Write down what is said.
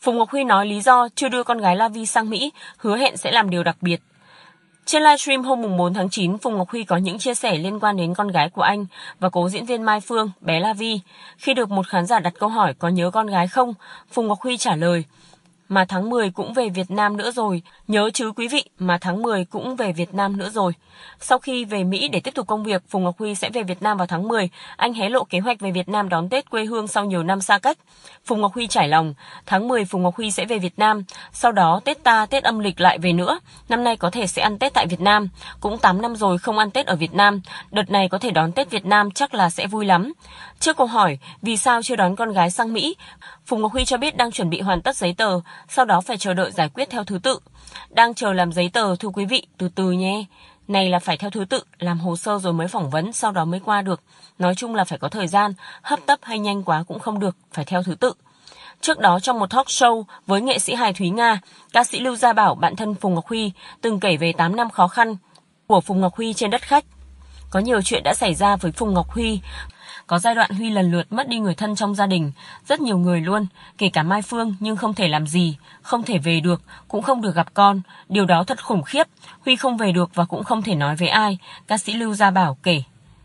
Phùng Ngọc Huy nói lý do chưa đưa con gái La Vi sang Mỹ, hứa hẹn sẽ làm điều đặc biệt. Trên livestream hôm 4 tháng 9, Phùng Ngọc Huy có những chia sẻ liên quan đến con gái của anh và cố diễn viên Mai Phương, bé La Vi. Khi được một khán giả đặt câu hỏi có nhớ con gái không, Phùng Ngọc Huy trả lời, mà tháng 10 cũng về Việt Nam nữa rồi, nhớ chứ quý vị, mà tháng 10 cũng về Việt Nam nữa rồi. Sau khi về Mỹ để tiếp tục công việc, Phùng Ngọc Huy sẽ về Việt Nam vào tháng 10. Anh hé lộ kế hoạch về Việt Nam đón Tết quê hương sau nhiều năm xa cách. Phùng Ngọc Huy trải lòng, tháng 10 Phùng Ngọc Huy sẽ về Việt Nam, sau đó Tết ta, Tết âm lịch lại về nữa. Năm nay có thể sẽ ăn Tết tại Việt Nam, cũng 8 năm rồi không ăn Tết ở Việt Nam, đợt này có thể đón Tết Việt Nam chắc là sẽ vui lắm. Trước câu hỏi vì sao chưa đón con gái sang Mỹ, Phùng Ngọc Huy cho biết đang chuẩn bị hoàn tất giấy tờ, sau đó phải chờ đợi giải quyết theo thứ tự. Đang chờ làm giấy tờ thưa quý vị, từ từ nhé. Này là phải theo thứ tự, làm hồ sơ rồi mới phỏng vấn, sau đó mới qua được. Nói chung là phải có thời gian, hấp tấp hay nhanh quá cũng không được, phải theo thứ tự. Trước đó trong một talk show với nghệ sĩ hài Thúy Nga, ca sĩ Lưu Gia Bảo, bạn thân Phùng Ngọc Huy, từng kể về 8 năm khó khăn của Phùng Ngọc Huy trên đất khách. Có nhiều chuyện đã xảy ra với Phùng Ngọc Huy. Có giai đoạn Huy lần lượt mất đi người thân trong gia đình, rất nhiều người luôn, kể cả Mai Phương nhưng không thể làm gì, không thể về được, cũng không được gặp con, điều đó thật khủng khiếp. Huy không về được và cũng không thể nói với ai, ca sĩ Lưu Gia Bảo kể.